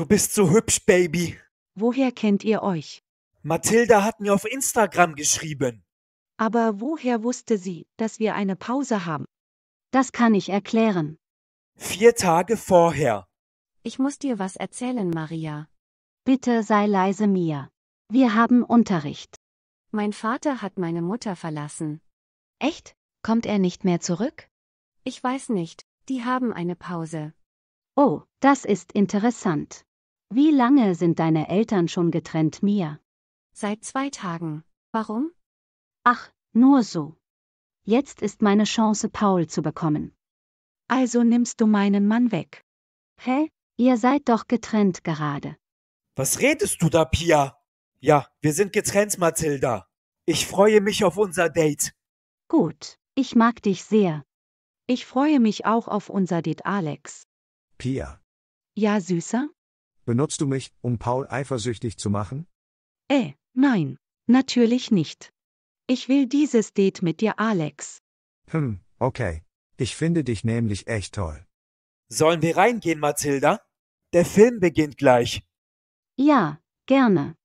Du bist so hübsch, Baby. Woher kennt ihr euch? Mathilda hat mir auf Instagram geschrieben. Aber woher wusste sie, dass wir eine Pause haben? Das kann ich erklären. Vier Tage vorher. Ich muss dir was erzählen, Maria. Bitte sei leise, Mia. Wir haben Unterricht. Mein Vater hat meine Mutter verlassen. Echt? Kommt er nicht mehr zurück? Ich weiß nicht. Die haben eine Pause. Oh, das ist interessant. Wie lange sind deine Eltern schon getrennt, Mia? Seit zwei Tagen. Warum? Ach, nur so. Jetzt ist meine Chance, Paul zu bekommen. Also nimmst du meinen Mann weg. Hä? Ihr seid doch getrennt gerade. Was redest du da, Pia? Ja, wir sind getrennt, Mathilda. Ich freue mich auf unser Date. Gut, ich mag dich sehr. Ich freue mich auch auf unser Date, Alex. Pia. Ja, Süßer? Benutzt du mich, um Paul eifersüchtig zu machen? Äh, nein, natürlich nicht. Ich will dieses Date mit dir, Alex. Hm, okay. Ich finde dich nämlich echt toll. Sollen wir reingehen, Mathilda? Der Film beginnt gleich. Ja, gerne.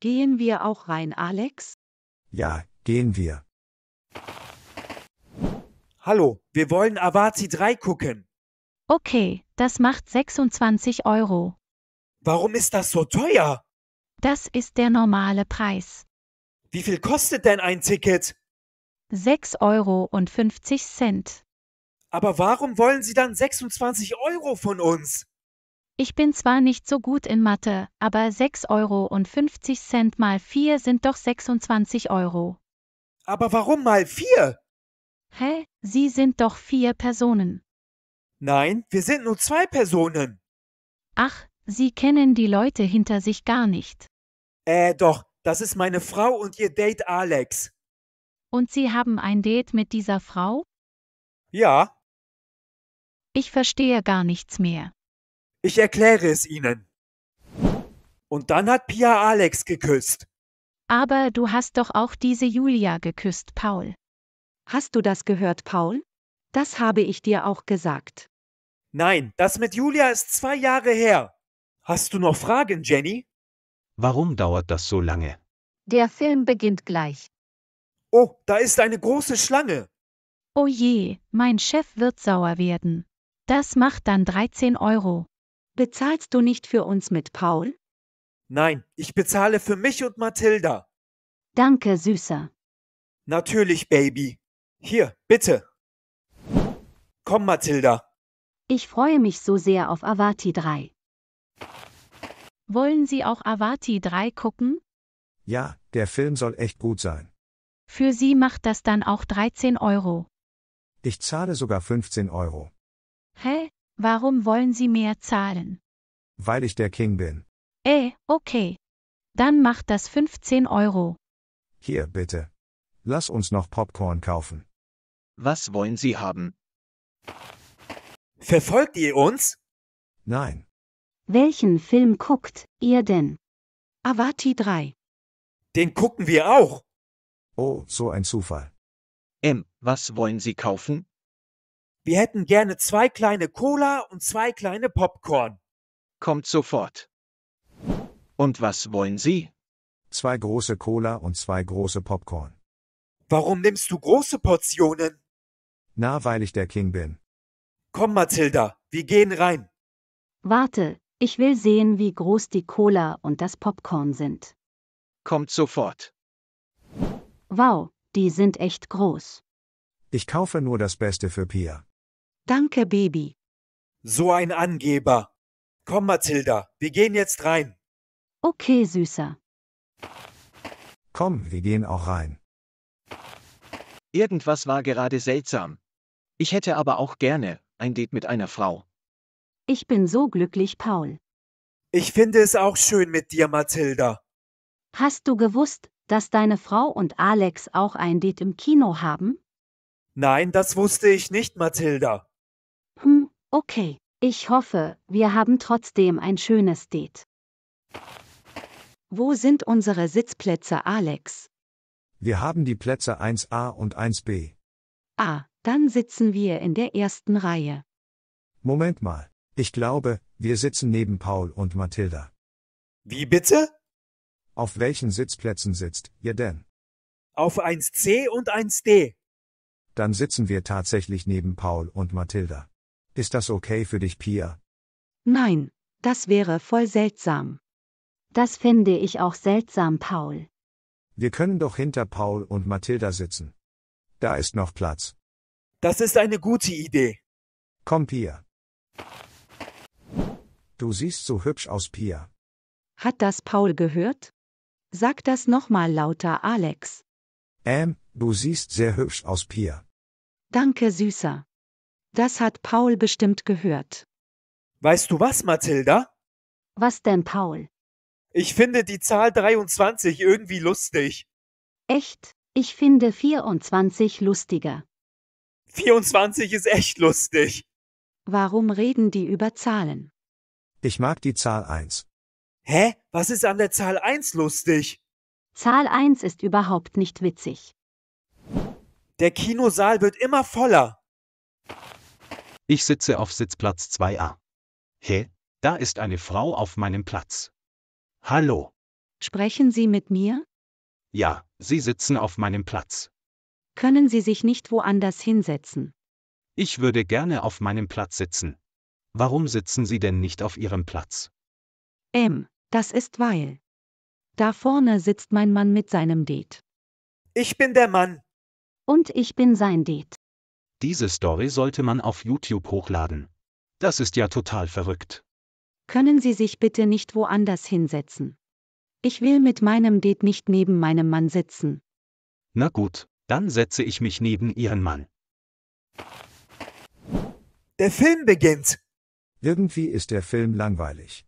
Gehen wir auch rein, Alex? Ja, gehen wir. Hallo, wir wollen Avazi 3 gucken. Okay, das macht 26 Euro. Warum ist das so teuer? Das ist der normale Preis. Wie viel kostet denn ein Ticket? 6,50 Euro. Aber warum wollen Sie dann 26 Euro von uns? Ich bin zwar nicht so gut in Mathe, aber 6,50 Euro mal 4 sind doch 26 Euro. Aber warum mal 4? Hä? Sie sind doch vier Personen. Nein, wir sind nur zwei Personen. Ach, Sie kennen die Leute hinter sich gar nicht. Äh, doch, das ist meine Frau und ihr Date Alex. Und Sie haben ein Date mit dieser Frau? Ja. Ich verstehe gar nichts mehr. Ich erkläre es Ihnen. Und dann hat Pia Alex geküsst. Aber du hast doch auch diese Julia geküsst, Paul. Hast du das gehört, Paul? Das habe ich dir auch gesagt. Nein, das mit Julia ist zwei Jahre her. Hast du noch Fragen, Jenny? Warum dauert das so lange? Der Film beginnt gleich. Oh, da ist eine große Schlange. Oh je, mein Chef wird sauer werden. Das macht dann 13 Euro. Bezahlst du nicht für uns mit Paul? Nein, ich bezahle für mich und Mathilda. Danke, Süßer. Natürlich, Baby. Hier, bitte. Komm, Mathilda. Ich freue mich so sehr auf Avati 3. Wollen Sie auch Avati 3 gucken? Ja, der Film soll echt gut sein. Für Sie macht das dann auch 13 Euro. Ich zahle sogar 15 Euro. Hä? Warum wollen Sie mehr zahlen? Weil ich der King bin. Äh, okay. Dann macht das 15 Euro. Hier, bitte. Lass uns noch Popcorn kaufen. Was wollen Sie haben? Verfolgt ihr uns? Nein. Welchen Film guckt ihr denn? Avati 3. Den gucken wir auch. Oh, so ein Zufall. M, ähm, was wollen Sie kaufen? Wir hätten gerne zwei kleine Cola und zwei kleine Popcorn. Kommt sofort. Und was wollen Sie? Zwei große Cola und zwei große Popcorn. Warum nimmst du große Portionen? Na, weil ich der King bin. Komm, Mathilda, wir gehen rein. Warte, ich will sehen, wie groß die Cola und das Popcorn sind. Kommt sofort. Wow, die sind echt groß. Ich kaufe nur das Beste für Pia. Danke, Baby. So ein Angeber. Komm, Mathilda, wir gehen jetzt rein. Okay, Süßer. Komm, wir gehen auch rein. Irgendwas war gerade seltsam. Ich hätte aber auch gerne ein Date mit einer Frau. Ich bin so glücklich, Paul. Ich finde es auch schön mit dir, Mathilda. Hast du gewusst, dass deine Frau und Alex auch ein Date im Kino haben? Nein, das wusste ich nicht, Mathilda. Hm, okay. Ich hoffe, wir haben trotzdem ein schönes Date. Wo sind unsere Sitzplätze, Alex? Wir haben die Plätze 1a und 1b. Ah, dann sitzen wir in der ersten Reihe. Moment mal. Ich glaube, wir sitzen neben Paul und Mathilda. Wie bitte? Auf welchen Sitzplätzen sitzt ihr denn? Auf 1C und 1D. Dann sitzen wir tatsächlich neben Paul und Mathilda. Ist das okay für dich, Pia? Nein, das wäre voll seltsam. Das finde ich auch seltsam, Paul. Wir können doch hinter Paul und Mathilda sitzen. Da ist noch Platz. Das ist eine gute Idee. Komm, Pia. Du siehst so hübsch aus, Pia. Hat das Paul gehört? Sag das nochmal lauter, Alex. Ähm, du siehst sehr hübsch aus, Pia. Danke, Süßer. Das hat Paul bestimmt gehört. Weißt du was, Mathilda? Was denn, Paul? Ich finde die Zahl 23 irgendwie lustig. Echt? Ich finde 24 lustiger. 24 ist echt lustig. Warum reden die über Zahlen? Ich mag die Zahl 1. Hä? Was ist an der Zahl 1 lustig? Zahl 1 ist überhaupt nicht witzig. Der Kinosaal wird immer voller. Ich sitze auf Sitzplatz 2a. Hä? Da ist eine Frau auf meinem Platz. Hallo. Sprechen Sie mit mir? Ja, Sie sitzen auf meinem Platz. Können Sie sich nicht woanders hinsetzen? Ich würde gerne auf meinem Platz sitzen. Warum sitzen Sie denn nicht auf Ihrem Platz? M, das ist weil. Da vorne sitzt mein Mann mit seinem Date. Ich bin der Mann. Und ich bin sein Date. Diese Story sollte man auf YouTube hochladen. Das ist ja total verrückt. Können Sie sich bitte nicht woanders hinsetzen? Ich will mit meinem Date nicht neben meinem Mann sitzen. Na gut, dann setze ich mich neben Ihren Mann. Der Film beginnt. Irgendwie ist der Film langweilig.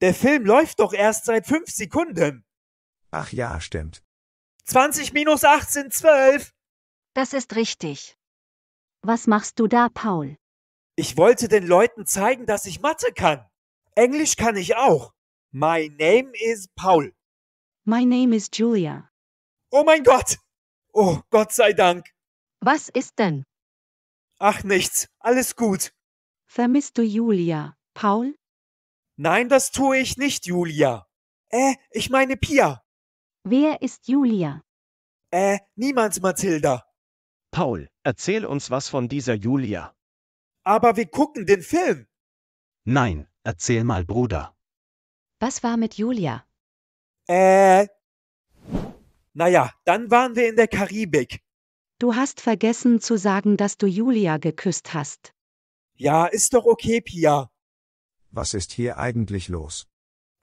Der Film läuft doch erst seit fünf Sekunden. Ach ja, stimmt. 20 minus 18, 12. Das ist richtig. Was machst du da, Paul? Ich wollte den Leuten zeigen, dass ich Mathe kann. Englisch kann ich auch. My name is Paul. My name is Julia. Oh mein Gott! Oh, Gott sei Dank. Was ist denn? Ach nichts, alles gut. Vermisst du Julia, Paul? Nein, das tue ich nicht, Julia. Äh, ich meine Pia. Wer ist Julia? Äh, niemand, Mathilda. Paul, erzähl uns was von dieser Julia. Aber wir gucken den Film. Nein, erzähl mal, Bruder. Was war mit Julia? Äh. Naja, dann waren wir in der Karibik. Du hast vergessen zu sagen, dass du Julia geküsst hast. Ja, ist doch okay, Pia. Was ist hier eigentlich los?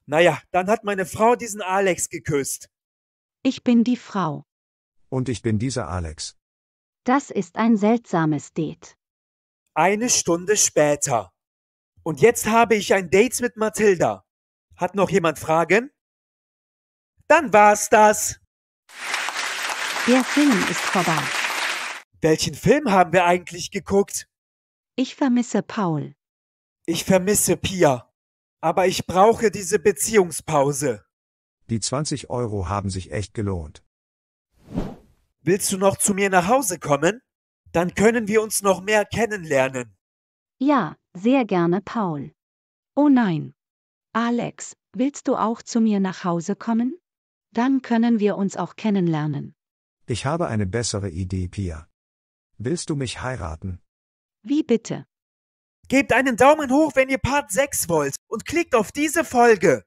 Naja, dann hat meine Frau diesen Alex geküsst. Ich bin die Frau. Und ich bin dieser Alex. Das ist ein seltsames Date. Eine Stunde später. Und jetzt habe ich ein Date mit Mathilda. Hat noch jemand Fragen? Dann war's das. Der Film ist vorbei. Welchen Film haben wir eigentlich geguckt? Ich vermisse Paul. Ich vermisse Pia. Aber ich brauche diese Beziehungspause. Die 20 Euro haben sich echt gelohnt. Willst du noch zu mir nach Hause kommen? Dann können wir uns noch mehr kennenlernen. Ja, sehr gerne, Paul. Oh nein. Alex, willst du auch zu mir nach Hause kommen? Dann können wir uns auch kennenlernen. Ich habe eine bessere Idee, Pia. Willst du mich heiraten? Wie bitte? Gebt einen Daumen hoch, wenn ihr Part 6 wollt und klickt auf diese Folge.